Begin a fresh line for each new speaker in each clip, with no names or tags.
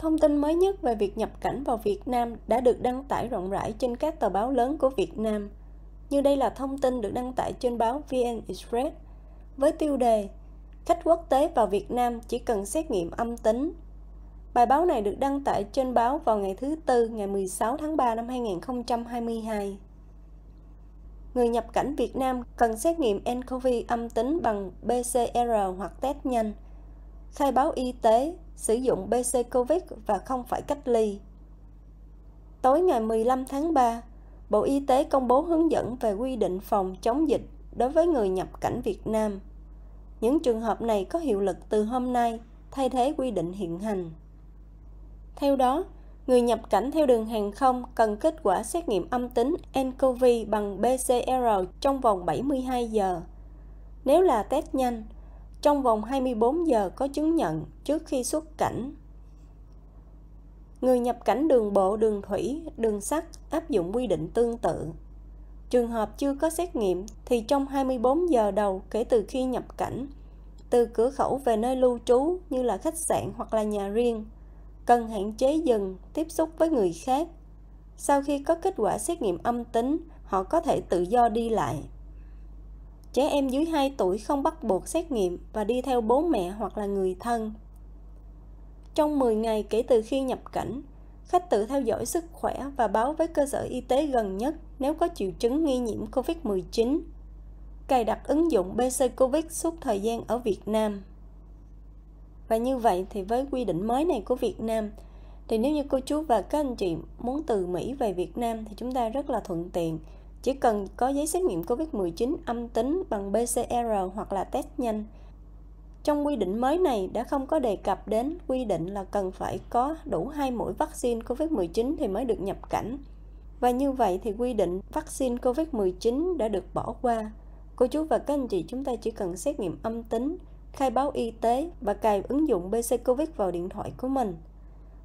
Thông tin mới nhất về việc nhập cảnh vào Việt Nam đã được đăng tải rộng rãi trên các tờ báo lớn của Việt Nam. Như đây là thông tin được đăng tải trên báo VN Express với tiêu đề Khách quốc tế vào Việt Nam chỉ cần xét nghiệm âm tính. Bài báo này được đăng tải trên báo vào ngày thứ Tư ngày 16 tháng 3 năm 2022. Người nhập cảnh Việt Nam cần xét nghiệm nCoV âm tính bằng PCR hoặc test nhanh, khai báo y tế sử dụng BC COVID và không phải cách ly. Tối ngày 15 tháng 3, Bộ Y tế công bố hướng dẫn về quy định phòng chống dịch đối với người nhập cảnh Việt Nam. Những trường hợp này có hiệu lực từ hôm nay, thay thế quy định hiện hành. Theo đó, người nhập cảnh theo đường hàng không cần kết quả xét nghiệm âm tính nCoV bằng PCR trong vòng 72 giờ. Nếu là test nhanh, trong vòng 24 giờ có chứng nhận trước khi xuất cảnh. Người nhập cảnh đường bộ, đường thủy, đường sắt áp dụng quy định tương tự. Trường hợp chưa có xét nghiệm thì trong 24 giờ đầu kể từ khi nhập cảnh, từ cửa khẩu về nơi lưu trú như là khách sạn hoặc là nhà riêng, cần hạn chế dừng tiếp xúc với người khác. Sau khi có kết quả xét nghiệm âm tính, họ có thể tự do đi lại. Trẻ em dưới 2 tuổi không bắt buộc xét nghiệm và đi theo bố mẹ hoặc là người thân. Trong 10 ngày kể từ khi nhập cảnh, khách tự theo dõi sức khỏe và báo với cơ sở y tế gần nhất nếu có triệu chứng nghi nhiễm COVID-19. Cài đặt ứng dụng BC Covid suốt thời gian ở Việt Nam. Và như vậy thì với quy định mới này của Việt Nam, thì nếu như cô chú và các anh chị muốn từ Mỹ về Việt Nam thì chúng ta rất là thuận tiện chỉ cần có giấy xét nghiệm COVID-19 âm tính bằng PCR hoặc là test nhanh. Trong quy định mới này đã không có đề cập đến quy định là cần phải có đủ hai mũi vaccine COVID-19 thì mới được nhập cảnh. Và như vậy thì quy định vaccine COVID-19 đã được bỏ qua. Cô chú và các anh chị chúng ta chỉ cần xét nghiệm âm tính, khai báo y tế và cài ứng dụng BC Covid vào điện thoại của mình.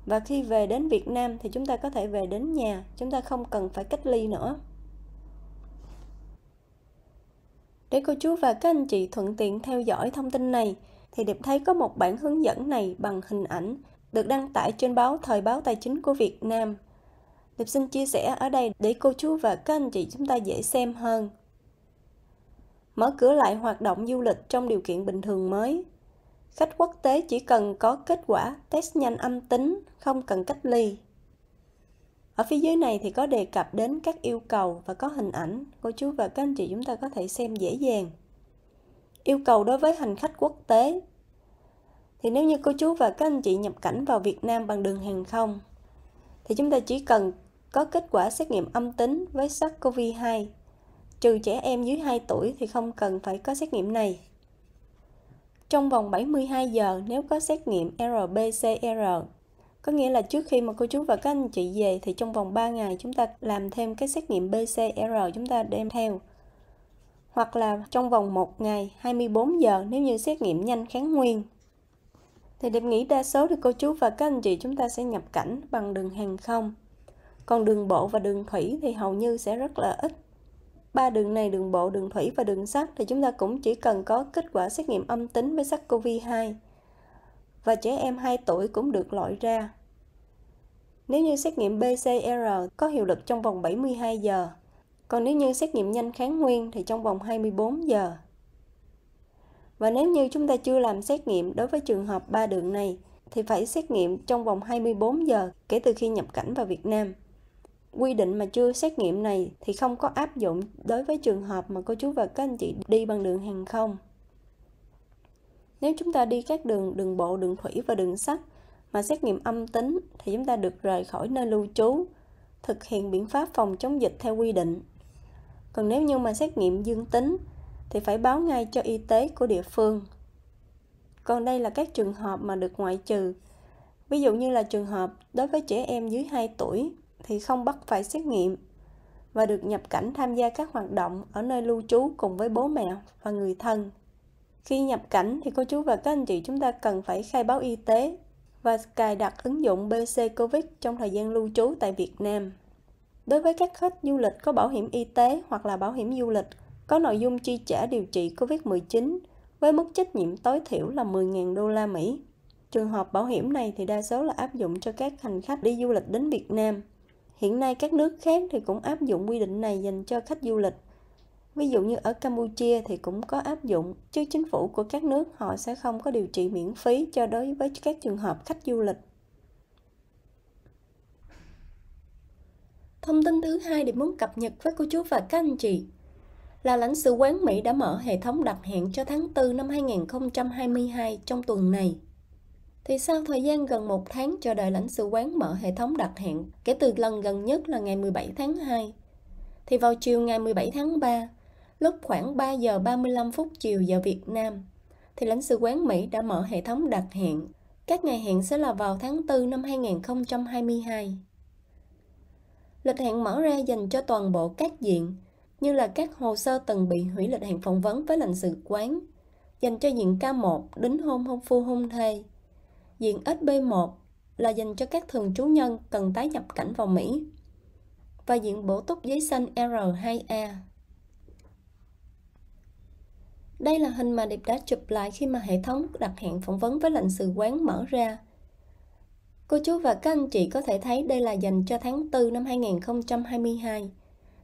Và khi về đến Việt Nam thì chúng ta có thể về đến nhà, chúng ta không cần phải cách ly nữa. Để cô chú và các anh chị thuận tiện theo dõi thông tin này, thì Điệp thấy có một bản hướng dẫn này bằng hình ảnh được đăng tải trên báo Thời báo Tài chính của Việt Nam. Điệp xin chia sẻ ở đây để cô chú và các anh chị chúng ta dễ xem hơn. Mở cửa lại hoạt động du lịch trong điều kiện bình thường mới. Khách quốc tế chỉ cần có kết quả test nhanh âm tính, không cần cách ly ở phía dưới này thì có đề cập đến các yêu cầu và có hình ảnh cô chú và các anh chị chúng ta có thể xem dễ dàng yêu cầu đối với hành khách quốc tế thì nếu như cô chú và các anh chị nhập cảnh vào Việt Nam bằng đường hàng không thì chúng ta chỉ cần có kết quả xét nghiệm âm tính với SARS-CoV-2 trừ trẻ em dưới 2 tuổi thì không cần phải có xét nghiệm này trong vòng 72 giờ nếu có xét nghiệm rbcr có nghĩa là trước khi mà cô chú và các anh chị về thì trong vòng 3 ngày chúng ta làm thêm cái xét nghiệm PCR chúng ta đem theo. Hoặc là trong vòng 1 ngày 24 giờ nếu như xét nghiệm nhanh kháng nguyên. Thì điểm nghĩ đa số thì cô chú và các anh chị chúng ta sẽ nhập cảnh bằng đường hàng không. Còn đường bộ và đường thủy thì hầu như sẽ rất là ít. Ba đường này đường bộ, đường thủy và đường sắt thì chúng ta cũng chỉ cần có kết quả xét nghiệm âm tính với SARS-CoV-2 và trẻ em 2 tuổi cũng được loại ra. Nếu như xét nghiệm PCR có hiệu lực trong vòng 72 giờ, còn nếu như xét nghiệm nhanh kháng nguyên thì trong vòng 24 giờ. Và nếu như chúng ta chưa làm xét nghiệm đối với trường hợp ba đường này thì phải xét nghiệm trong vòng 24 giờ kể từ khi nhập cảnh vào Việt Nam. Quy định mà chưa xét nghiệm này thì không có áp dụng đối với trường hợp mà cô chú và các anh chị đi bằng đường hàng không. Nếu chúng ta đi các đường đường bộ, đường thủy và đường sắt mà xét nghiệm âm tính thì chúng ta được rời khỏi nơi lưu trú, thực hiện biện pháp phòng chống dịch theo quy định. Còn nếu như mà xét nghiệm dương tính thì phải báo ngay cho y tế của địa phương. Còn đây là các trường hợp mà được ngoại trừ. Ví dụ như là trường hợp đối với trẻ em dưới 2 tuổi thì không bắt phải xét nghiệm và được nhập cảnh tham gia các hoạt động ở nơi lưu trú cùng với bố mẹ và người thân khi nhập cảnh thì cô chú và các anh chị chúng ta cần phải khai báo y tế và cài đặt ứng dụng BC Covid trong thời gian lưu trú tại Việt Nam. Đối với các khách du lịch có bảo hiểm y tế hoặc là bảo hiểm du lịch có nội dung chi trả điều trị COVID-19 với mức trách nhiệm tối thiểu là 10.000 đô la Mỹ. Trường hợp bảo hiểm này thì đa số là áp dụng cho các hành khách đi du lịch đến Việt Nam. Hiện nay các nước khác thì cũng áp dụng quy định này dành cho khách du lịch. Ví dụ như ở Campuchia thì cũng có áp dụng, chứ chính phủ của các nước họ sẽ không có điều trị miễn phí cho đối với các trường hợp khách du lịch. Thông tin thứ hai để muốn cập nhật với cô chú và các anh chị là lãnh sự quán Mỹ đã mở hệ thống đặt hẹn cho tháng 4 năm 2022 trong tuần này. Thì sau thời gian gần một tháng chờ đợi lãnh sự quán mở hệ thống đặt hẹn kể từ lần gần nhất là ngày 17 tháng 2, thì vào chiều ngày 17 tháng 3, Lúc khoảng 3 giờ 35 phút chiều giờ Việt Nam, thì lãnh sự quán Mỹ đã mở hệ thống đặt hẹn. Các ngày hẹn sẽ là vào tháng 4 năm 2022. Lịch hẹn mở ra dành cho toàn bộ các diện, như là các hồ sơ từng bị hủy lịch hẹn phỏng vấn với lãnh sự quán, dành cho diện K1 đính hôn hôn phu hôn thê. Diện SB1 là dành cho các thường trú nhân cần tái nhập cảnh vào Mỹ. Và diện bổ túc giấy xanh R2A đây là hình mà Điệp đã chụp lại khi mà hệ thống đặt hẹn phỏng vấn với lãnh sự quán mở ra. Cô chú và các anh chị có thể thấy đây là dành cho tháng 4 năm 2022.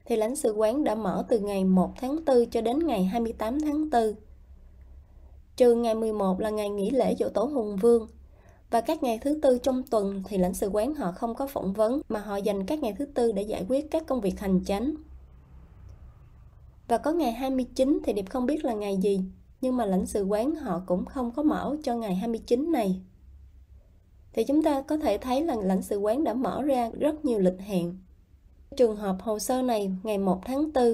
Thì lãnh sự quán đã mở từ ngày 1 tháng 4 cho đến ngày 28 tháng 4. Trừ ngày 11 là ngày nghỉ lễ dỗ tổ Hùng Vương. Và các ngày thứ tư trong tuần thì lãnh sự quán họ không có phỏng vấn mà họ dành các ngày thứ tư để giải quyết các công việc hành chánh, và có ngày 29 thì Điệp không biết là ngày gì, nhưng mà lãnh sự quán họ cũng không có mở cho ngày 29 này. Thì chúng ta có thể thấy là lãnh sự quán đã mở ra rất nhiều lịch hẹn. Trường hợp hồ sơ này ngày 1 tháng 4,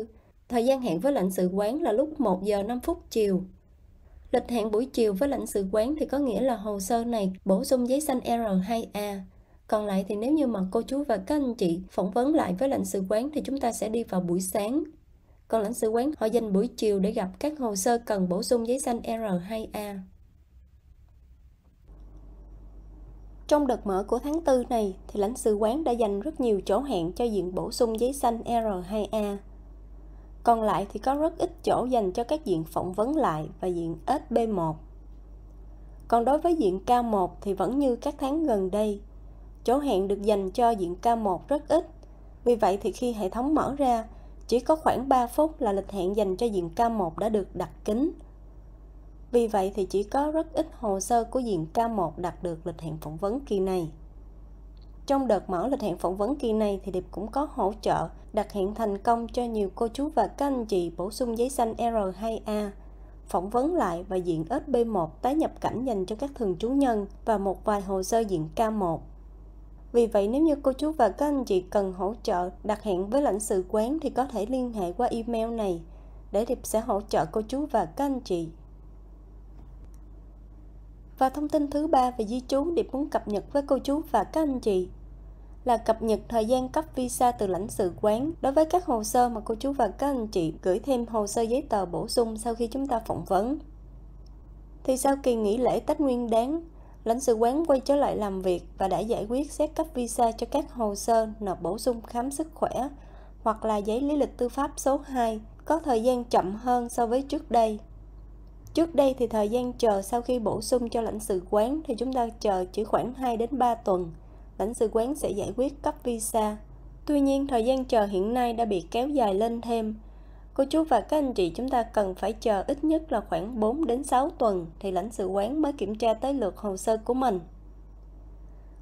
thời gian hẹn với lãnh sự quán là lúc 1 giờ 5 phút chiều. Lịch hẹn buổi chiều với lãnh sự quán thì có nghĩa là hồ sơ này bổ sung giấy xanh R2A. Còn lại thì nếu như mà cô chú và các anh chị phỏng vấn lại với lãnh sự quán thì chúng ta sẽ đi vào buổi sáng còn lãnh sự quán họ dành buổi chiều để gặp các hồ sơ cần bổ sung giấy xanh R2A. Trong đợt mở của tháng 4 này thì lãnh sự quán đã dành rất nhiều chỗ hẹn cho diện bổ sung giấy xanh R2A. Còn lại thì có rất ít chỗ dành cho các diện phỏng vấn lại và diện SB1. Còn đối với diện K1 thì vẫn như các tháng gần đây, chỗ hẹn được dành cho diện K1 rất ít. Vì vậy thì khi hệ thống mở ra chỉ có khoảng 3 phút là lịch hẹn dành cho diện K1 đã được đặt kín. Vì vậy thì chỉ có rất ít hồ sơ của diện K1 đặt được lịch hẹn phỏng vấn kỳ này. Trong đợt mở lịch hẹn phỏng vấn kỳ này thì Điệp cũng có hỗ trợ đặt hẹn thành công cho nhiều cô chú và các anh chị bổ sung giấy xanh R2A, phỏng vấn lại và diện SB1 tái nhập cảnh dành cho các thường trú nhân và một vài hồ sơ diện K1. Vì vậy nếu như cô chú và các anh chị cần hỗ trợ đặt hẹn với lãnh sự quán thì có thể liên hệ qua email này để Điệp sẽ hỗ trợ cô chú và các anh chị. Và thông tin thứ ba về di chú Điệp muốn cập nhật với cô chú và các anh chị là cập nhật thời gian cấp visa từ lãnh sự quán đối với các hồ sơ mà cô chú và các anh chị gửi thêm hồ sơ giấy tờ bổ sung sau khi chúng ta phỏng vấn. Thì sau kỳ nghỉ lễ Tết Nguyên Đán, lãnh sự quán quay trở lại làm việc và đã giải quyết xét cấp visa cho các hồ sơ nộp bổ sung khám sức khỏe hoặc là giấy lý lịch tư pháp số 2 có thời gian chậm hơn so với trước đây. Trước đây thì thời gian chờ sau khi bổ sung cho lãnh sự quán thì chúng ta chờ chỉ khoảng 2 đến 3 tuần, lãnh sự quán sẽ giải quyết cấp visa. Tuy nhiên thời gian chờ hiện nay đã bị kéo dài lên thêm Cô chú và các anh chị chúng ta cần phải chờ ít nhất là khoảng 4 đến 6 tuần thì lãnh sự quán mới kiểm tra tới lượt hồ sơ của mình.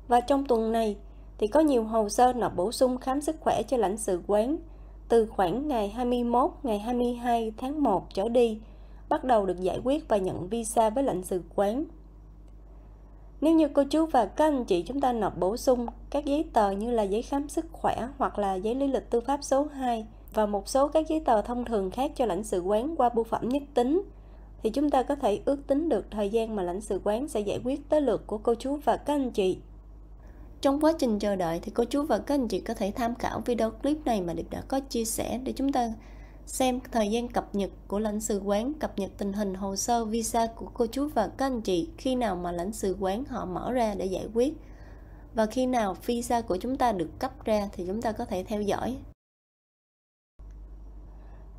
Và trong tuần này thì có nhiều hồ sơ nộp bổ sung khám sức khỏe cho lãnh sự quán từ khoảng ngày 21, ngày 22 tháng 1 trở đi bắt đầu được giải quyết và nhận visa với lãnh sự quán. Nếu như cô chú và các anh chị chúng ta nộp bổ sung các giấy tờ như là giấy khám sức khỏe hoặc là giấy lý lịch tư pháp số 2 và một số các giấy tờ thông thường khác cho lãnh sự quán qua bưu phẩm nhất tính thì chúng ta có thể ước tính được thời gian mà lãnh sự quán sẽ giải quyết tới lượt của cô chú và các anh chị. Trong quá trình chờ đợi thì cô chú và các anh chị có thể tham khảo video clip này mà Điệp đã có chia sẻ để chúng ta xem thời gian cập nhật của lãnh sự quán, cập nhật tình hình hồ sơ visa của cô chú và các anh chị khi nào mà lãnh sự quán họ mở ra để giải quyết và khi nào visa của chúng ta được cấp ra thì chúng ta có thể theo dõi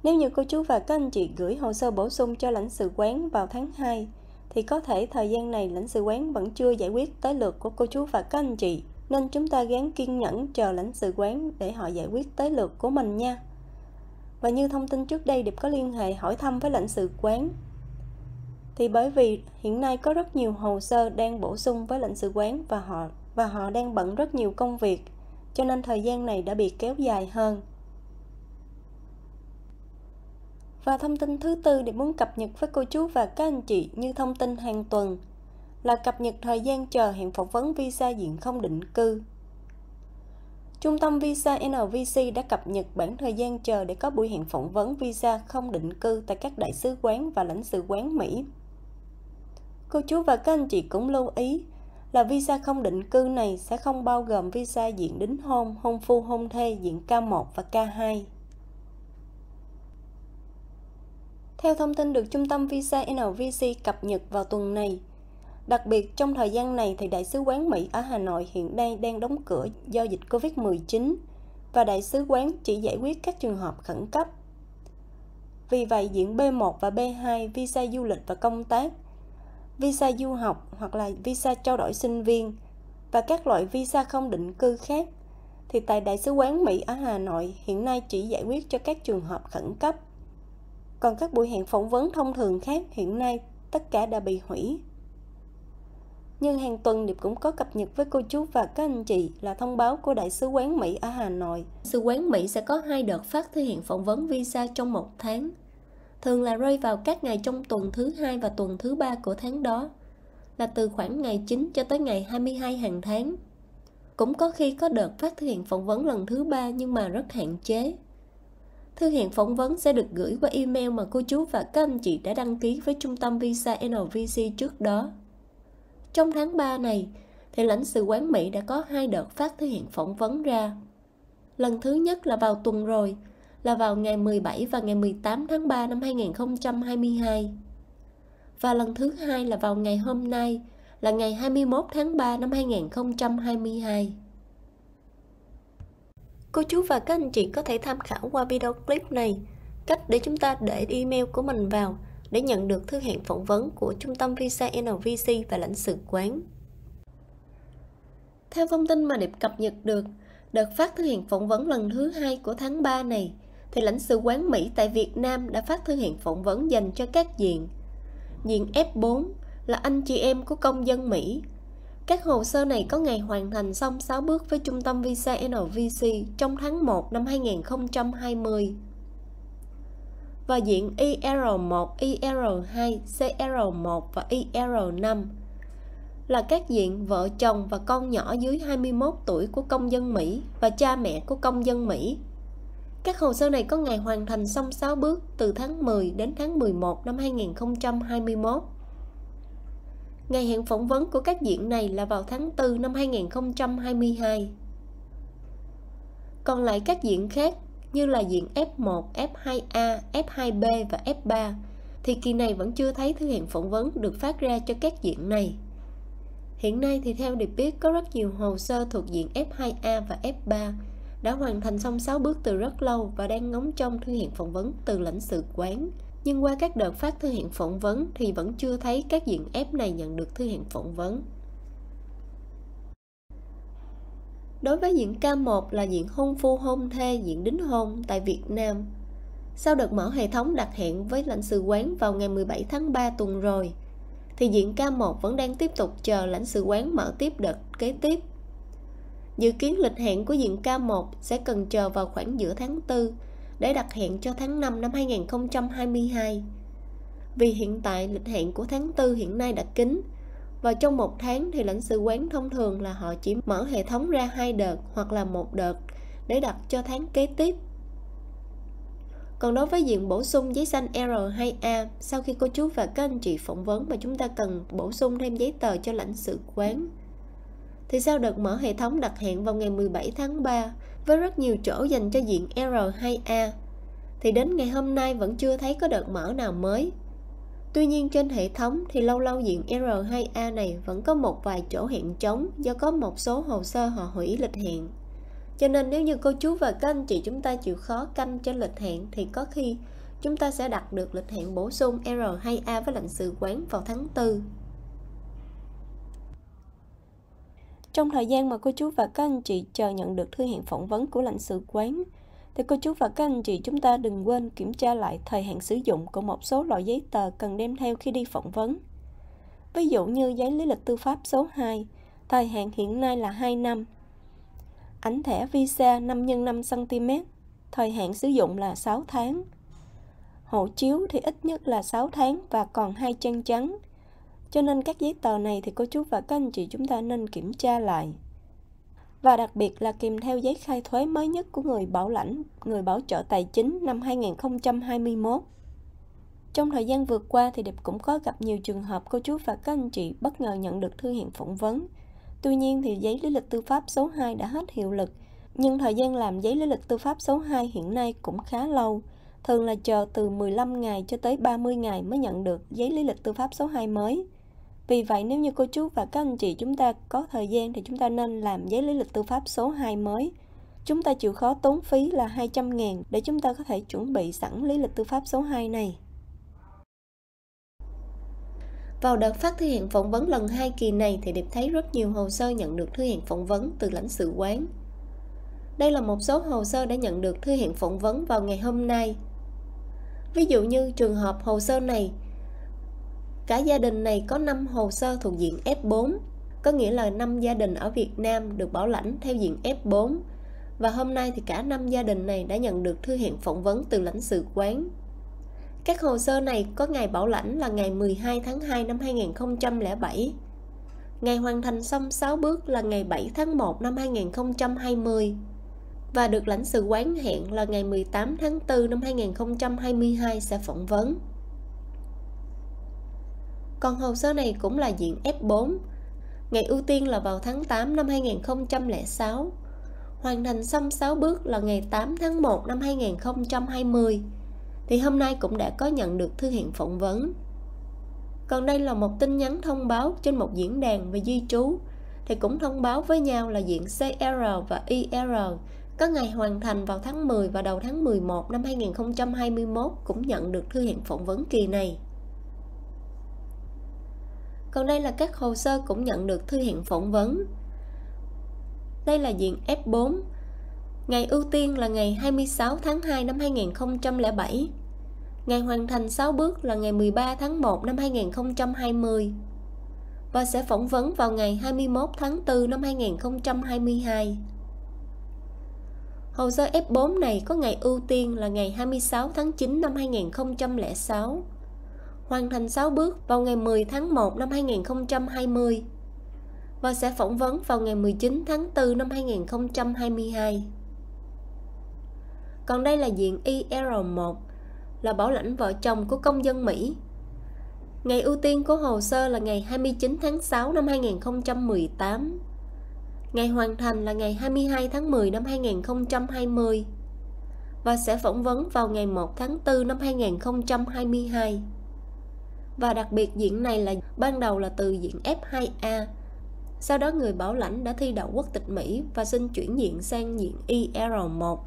nếu như cô chú và các anh chị gửi hồ sơ bổ sung cho lãnh sự quán vào tháng 2, thì có thể thời gian này lãnh sự quán vẫn chưa giải quyết tới lượt của cô chú và các anh chị, nên chúng ta gán kiên nhẫn chờ lãnh sự quán để họ giải quyết tới lượt của mình nha. Và như thông tin trước đây Điệp có liên hệ hỏi thăm với lãnh sự quán thì bởi vì hiện nay có rất nhiều hồ sơ đang bổ sung với lãnh sự quán và họ và họ đang bận rất nhiều công việc cho nên thời gian này đã bị kéo dài hơn Và thông tin thứ tư để muốn cập nhật với cô chú và các anh chị như thông tin hàng tuần là cập nhật thời gian chờ hẹn phỏng vấn visa diện không định cư. Trung tâm Visa NVC đã cập nhật bản thời gian chờ để có buổi hẹn phỏng vấn visa không định cư tại các đại sứ quán và lãnh sự quán Mỹ. Cô chú và các anh chị cũng lưu ý là visa không định cư này sẽ không bao gồm visa diện đính hôn, hôn phu, hôn thê diện K1 và K2. theo thông tin được Trung tâm Visa NVC cập nhật vào tuần này. Đặc biệt, trong thời gian này thì Đại sứ quán Mỹ ở Hà Nội hiện nay đang đóng cửa do dịch COVID-19 và Đại sứ quán chỉ giải quyết các trường hợp khẩn cấp. Vì vậy, diện B1 và B2 visa du lịch và công tác, visa du học hoặc là visa trao đổi sinh viên và các loại visa không định cư khác thì tại Đại sứ quán Mỹ ở Hà Nội hiện nay chỉ giải quyết cho các trường hợp khẩn cấp còn các buổi hẹn phỏng vấn thông thường khác hiện nay tất cả đã bị hủy. Nhưng hàng tuần Điệp cũng có cập nhật với cô chú và các anh chị là thông báo của Đại sứ quán Mỹ ở Hà Nội. Sứ quán Mỹ sẽ có hai đợt phát thư hiện phỏng vấn visa trong một tháng. Thường là rơi vào các ngày trong tuần thứ hai và tuần thứ ba của tháng đó, là từ khoảng ngày 9 cho tới ngày 22 hàng tháng. Cũng có khi có đợt phát thư hiện phỏng vấn lần thứ ba nhưng mà rất hạn chế. Thư hiện phỏng vấn sẽ được gửi qua email mà cô chú và các anh chị đã đăng ký với trung tâm Visa NVC trước đó. Trong tháng 3 này, thì lãnh sự quán Mỹ đã có hai đợt phát thư hiện phỏng vấn ra. Lần thứ nhất là vào tuần rồi, là vào ngày 17 và ngày 18 tháng 3 năm 2022. Và lần thứ hai là vào ngày hôm nay, là ngày 21 tháng 3 năm 2022. Cô chú và các anh chị có thể tham khảo qua video clip này cách để chúng ta để email của mình vào để nhận được thư hẹn phỏng vấn của Trung tâm Visa NVC và lãnh sự quán. Theo thông tin mà Điệp cập nhật được, đợt phát thư hẹn phỏng vấn lần thứ hai của tháng 3 này, thì lãnh sự quán Mỹ tại Việt Nam đã phát thư hẹn phỏng vấn dành cho các diện. Diện F4 là anh chị em của công dân Mỹ các hồ sơ này có ngày hoàn thành xong 6 bước với trung tâm visa NVC trong tháng 1 năm 2020 và diện IR1, IR2, CR1 và IR5 là các diện vợ chồng và con nhỏ dưới 21 tuổi của công dân Mỹ và cha mẹ của công dân Mỹ. Các hồ sơ này có ngày hoàn thành xong 6 bước từ tháng 10 đến tháng 11 năm 2021. Ngày hẹn phỏng vấn của các diễn này là vào tháng 4 năm 2022. Còn lại các diễn khác như là diện F1, F2A, F2B và F3 thì kỳ này vẫn chưa thấy thư hẹn phỏng vấn được phát ra cho các diện này. Hiện nay thì theo được biết có rất nhiều hồ sơ thuộc diện F2A và F3 đã hoàn thành xong 6 bước từ rất lâu và đang ngóng trong thư hiện phỏng vấn từ lãnh sự quán nhưng qua các đợt phát thư hiện phỏng vấn thì vẫn chưa thấy các diện ép này nhận được thư hiện phỏng vấn. Đối với diện K1 là diện hôn phu hôn thê diện đính hôn tại Việt Nam. Sau đợt mở hệ thống đặt hẹn với lãnh sự quán vào ngày 17 tháng 3 tuần rồi, thì diện K1 vẫn đang tiếp tục chờ lãnh sự quán mở tiếp đợt kế tiếp. Dự kiến lịch hẹn của diện K1 sẽ cần chờ vào khoảng giữa tháng 4 để đặt hẹn cho tháng 5 năm 2022. Vì hiện tại lịch hẹn của tháng 4 hiện nay đã kín và trong một tháng thì lãnh sự quán thông thường là họ chỉ mở hệ thống ra hai đợt hoặc là một đợt để đặt cho tháng kế tiếp. Còn đối với diện bổ sung giấy xanh R hay A, sau khi cô chú và các anh chị phỏng vấn mà chúng ta cần bổ sung thêm giấy tờ cho lãnh sự quán, thì sau đợt mở hệ thống đặt hẹn vào ngày 17 tháng 3 với rất nhiều chỗ dành cho diện R2A thì đến ngày hôm nay vẫn chưa thấy có đợt mở nào mới. Tuy nhiên trên hệ thống thì lâu lâu diện R2A này vẫn có một vài chỗ hẹn trống do có một số hồ sơ họ hủy lịch hẹn. Cho nên nếu như cô chú và các anh chị chúng ta chịu khó canh trên lịch hẹn thì có khi chúng ta sẽ đặt được lịch hẹn bổ sung R2A với lãnh sự quán vào tháng 4. Trong thời gian mà cô chú và các anh chị chờ nhận được thư hẹn phỏng vấn của lãnh sự quán, thì cô chú và các anh chị chúng ta đừng quên kiểm tra lại thời hạn sử dụng của một số loại giấy tờ cần đem theo khi đi phỏng vấn. Ví dụ như giấy lý lịch tư pháp số 2, thời hạn hiện nay là 2 năm. Ảnh thẻ visa 5 x 5 cm, thời hạn sử dụng là 6 tháng. Hộ chiếu thì ít nhất là 6 tháng và còn hai chân trắng – cho nên các giấy tờ này thì cô chú và các anh chị chúng ta nên kiểm tra lại. Và đặc biệt là kèm theo giấy khai thuế mới nhất của người bảo lãnh, người bảo trợ tài chính năm 2021. Trong thời gian vừa qua thì Điệp cũng có gặp nhiều trường hợp cô chú và các anh chị bất ngờ nhận được thư hiện phỏng vấn. Tuy nhiên thì giấy lý lịch tư pháp số 2 đã hết hiệu lực, nhưng thời gian làm giấy lý lịch tư pháp số 2 hiện nay cũng khá lâu, thường là chờ từ 15 ngày cho tới 30 ngày mới nhận được giấy lý lịch tư pháp số 2 mới. Vì vậy nếu như cô chú và các anh chị chúng ta có thời gian thì chúng ta nên làm giấy lý lịch tư pháp số 2 mới. Chúng ta chịu khó tốn phí là 200 ngàn để chúng ta có thể chuẩn bị sẵn lý lịch tư pháp số 2 này. Vào đợt phát thư hiện phỏng vấn lần 2 kỳ này thì Điệp thấy rất nhiều hồ sơ nhận được thư hiện phỏng vấn từ lãnh sự quán. Đây là một số hồ sơ đã nhận được thư hiện phỏng vấn vào ngày hôm nay. Ví dụ như trường hợp hồ sơ này Cả gia đình này có 5 hồ sơ thuộc diện F4, có nghĩa là 5 gia đình ở Việt Nam được bảo lãnh theo diện F4. Và hôm nay thì cả 5 gia đình này đã nhận được thư hẹn phỏng vấn từ lãnh sự quán. Các hồ sơ này có ngày bảo lãnh là ngày 12 tháng 2 năm 2007. Ngày hoàn thành xong 6 bước là ngày 7 tháng 1 năm 2020 và được lãnh sự quán hẹn là ngày 18 tháng 4 năm 2022 sẽ phỏng vấn. Còn hồ sơ này cũng là diện F4 Ngày ưu tiên là vào tháng 8 năm 2006 Hoàn thành xong 6 bước là ngày 8 tháng 1 năm 2020 Thì hôm nay cũng đã có nhận được thư hẹn phỏng vấn Còn đây là một tin nhắn thông báo trên một diễn đàn về di trú Thì cũng thông báo với nhau là diện CR và IR Có ngày hoàn thành vào tháng 10 và đầu tháng 11 năm 2021 cũng nhận được thư hẹn phỏng vấn kỳ này còn đây là các hồ sơ cũng nhận được thư hẹn phỏng vấn. Đây là diện F4. Ngày ưu tiên là ngày 26 tháng 2 năm 2007. Ngày hoàn thành 6 bước là ngày 13 tháng 1 năm 2020 và sẽ phỏng vấn vào ngày 21 tháng 4 năm 2022. Hồ sơ F4 này có ngày ưu tiên là ngày 26 tháng 9 năm 2006 hoàn thành 6 bước vào ngày 10 tháng 1 năm 2020 và sẽ phỏng vấn vào ngày 19 tháng 4 năm 2022. Còn đây là diện IR1 e là bảo lãnh vợ chồng của công dân Mỹ. Ngày ưu tiên của hồ sơ là ngày 29 tháng 6 năm 2018. Ngày hoàn thành là ngày 22 tháng 10 năm 2020 và sẽ phỏng vấn vào ngày 1 tháng 4 năm 2022 và đặc biệt diện này là ban đầu là từ diện F2A. Sau đó người bảo lãnh đã thi đậu quốc tịch Mỹ và xin chuyển diện sang diện IR1.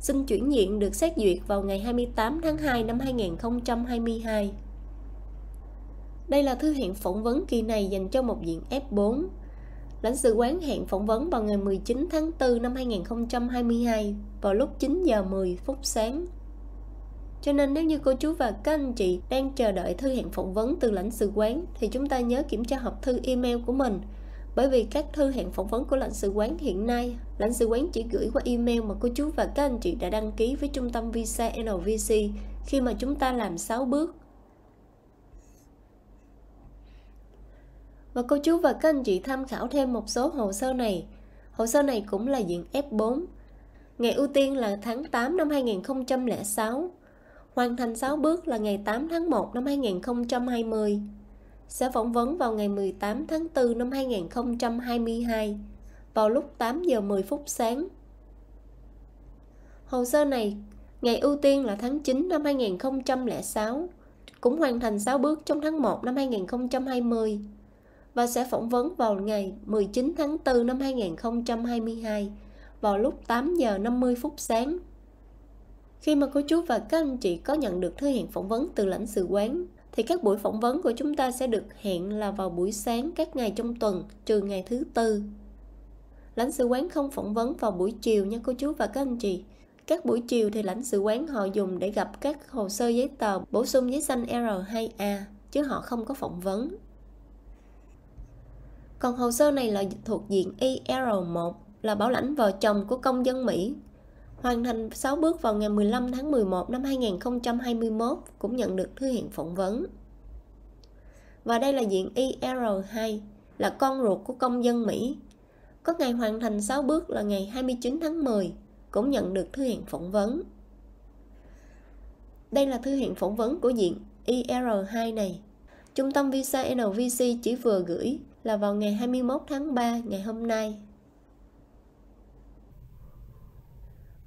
Xin chuyển diện được xét duyệt vào ngày 28 tháng 2 năm 2022. Đây là thư hẹn phỏng vấn kỳ này dành cho một diện F4. Lãnh sự quán hẹn phỏng vấn vào ngày 19 tháng 4 năm 2022 vào lúc 9 giờ 10 phút sáng cho nên nếu như cô chú và các anh chị đang chờ đợi thư hẹn phỏng vấn từ lãnh sự quán thì chúng ta nhớ kiểm tra hộp thư email của mình bởi vì các thư hẹn phỏng vấn của lãnh sự quán hiện nay lãnh sự quán chỉ gửi qua email mà cô chú và các anh chị đã đăng ký với trung tâm visa NVC khi mà chúng ta làm 6 bước và cô chú và các anh chị tham khảo thêm một số hồ sơ này hồ sơ này cũng là diện F4 ngày ưu tiên là tháng 8 năm 2006 hoàn thành 6 bước là ngày 8 tháng 1 năm 2020. Sẽ phỏng vấn vào ngày 18 tháng 4 năm 2022 vào lúc 8 giờ 10 phút sáng. Hồ sơ này, ngày ưu tiên là tháng 9 năm 2006, cũng hoàn thành 6 bước trong tháng 1 năm 2020 và sẽ phỏng vấn vào ngày 19 tháng 4 năm 2022 vào lúc 8 giờ 50 phút sáng khi mà cô chú và các anh chị có nhận được thư hẹn phỏng vấn từ lãnh sự quán thì các buổi phỏng vấn của chúng ta sẽ được hẹn là vào buổi sáng các ngày trong tuần trừ ngày thứ tư. Lãnh sự quán không phỏng vấn vào buổi chiều nha cô chú và các anh chị. Các buổi chiều thì lãnh sự quán họ dùng để gặp các hồ sơ giấy tờ bổ sung giấy xanh R2A chứ họ không có phỏng vấn. Còn hồ sơ này là thuộc diện IR1 là bảo lãnh vợ chồng của công dân Mỹ hoàn thành 6 bước vào ngày 15 tháng 11 năm 2021 cũng nhận được thư hiện phỏng vấn. Và đây là diện e IR2, là con ruột của công dân Mỹ. Có ngày hoàn thành 6 bước là ngày 29 tháng 10, cũng nhận được thư hiện phỏng vấn. Đây là thư hiện phỏng vấn của diện e IR2 này. Trung tâm Visa NVC chỉ vừa gửi là vào ngày 21 tháng 3 ngày hôm nay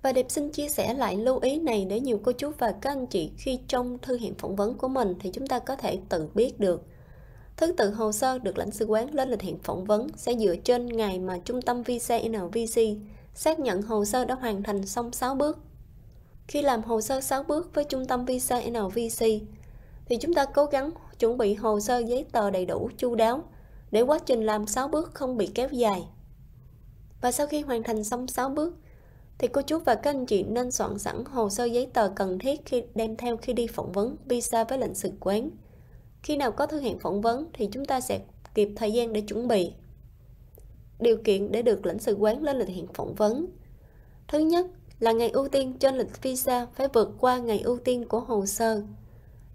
Và đẹp xin chia sẻ lại lưu ý này để nhiều cô chú và các anh chị khi trong thư hiện phỏng vấn của mình thì chúng ta có thể tự biết được. Thứ tự hồ sơ được lãnh sự quán lên lịch hẹn phỏng vấn sẽ dựa trên ngày mà trung tâm visa NVC xác nhận hồ sơ đã hoàn thành xong 6 bước. Khi làm hồ sơ 6 bước với trung tâm visa NVC thì chúng ta cố gắng chuẩn bị hồ sơ giấy tờ đầy đủ chu đáo để quá trình làm 6 bước không bị kéo dài. Và sau khi hoàn thành xong 6 bước thì cô chú và các anh chị nên soạn sẵn hồ sơ giấy tờ cần thiết khi đem theo khi đi phỏng vấn visa với lệnh sự quán. Khi nào có thư hẹn phỏng vấn thì chúng ta sẽ kịp thời gian để chuẩn bị. Điều kiện để được lãnh sự quán lên lịch hẹn phỏng vấn. Thứ nhất là ngày ưu tiên trên lịch visa phải vượt qua ngày ưu tiên của hồ sơ.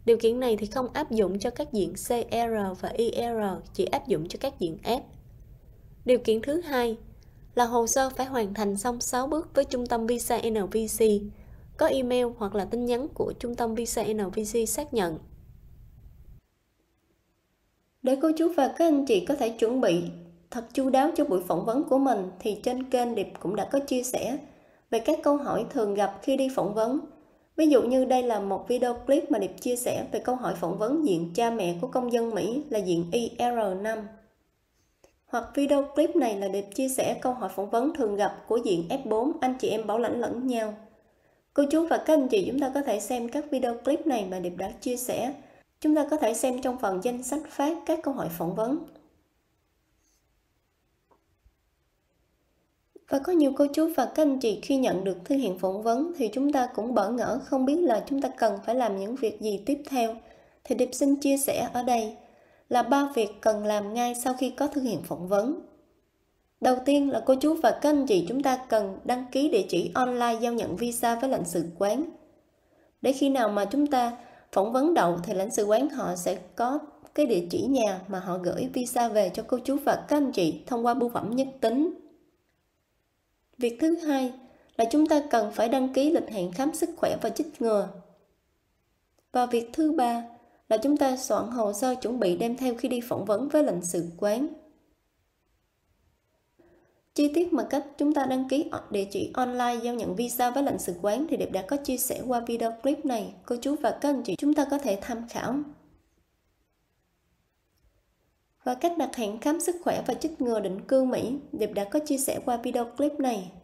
Điều kiện này thì không áp dụng cho các diện CR và IR, chỉ áp dụng cho các diện F. Điều kiện thứ hai là hồ sơ phải hoàn thành xong 6 bước với trung tâm Visa NVC, có email hoặc là tin nhắn của trung tâm Visa NVC xác nhận. Để cô chú và các anh chị có thể chuẩn bị thật chu đáo cho buổi phỏng vấn của mình thì trên kênh Điệp cũng đã có chia sẻ về các câu hỏi thường gặp khi đi phỏng vấn. Ví dụ như đây là một video clip mà Điệp chia sẻ về câu hỏi phỏng vấn diện cha mẹ của công dân Mỹ là diện IR5 hoặc video clip này là để chia sẻ câu hỏi phỏng vấn thường gặp của diện F4 anh chị em bảo lãnh lẫn nhau. Cô chú và các anh chị chúng ta có thể xem các video clip này mà Điệp đã chia sẻ. Chúng ta có thể xem trong phần danh sách phát các câu hỏi phỏng vấn. Và có nhiều cô chú và các anh chị khi nhận được thư hiện phỏng vấn thì chúng ta cũng bỡ ngỡ không biết là chúng ta cần phải làm những việc gì tiếp theo. Thì Điệp xin chia sẻ ở đây là ba việc cần làm ngay sau khi có thư hiện phỏng vấn. Đầu tiên là cô chú và các anh chị chúng ta cần đăng ký địa chỉ online giao nhận visa với lãnh sự quán. Để khi nào mà chúng ta phỏng vấn đầu thì lãnh sự quán họ sẽ có cái địa chỉ nhà mà họ gửi visa về cho cô chú và các anh chị thông qua bưu phẩm nhất tính. Việc thứ hai là chúng ta cần phải đăng ký lịch hẹn khám sức khỏe và chích ngừa. Và việc thứ ba là chúng ta soạn hồ sơ chuẩn bị đem theo khi đi phỏng vấn với lãnh sự quán. Chi tiết mà cách chúng ta đăng ký địa chỉ online giao nhận visa với lãnh sự quán thì Điệp đã có chia sẻ qua video clip này. Cô chú và các anh chị chúng ta có thể tham khảo. Và cách đặt hẹn khám sức khỏe và chích ngừa định cư Mỹ, Điệp đã có chia sẻ qua video clip này.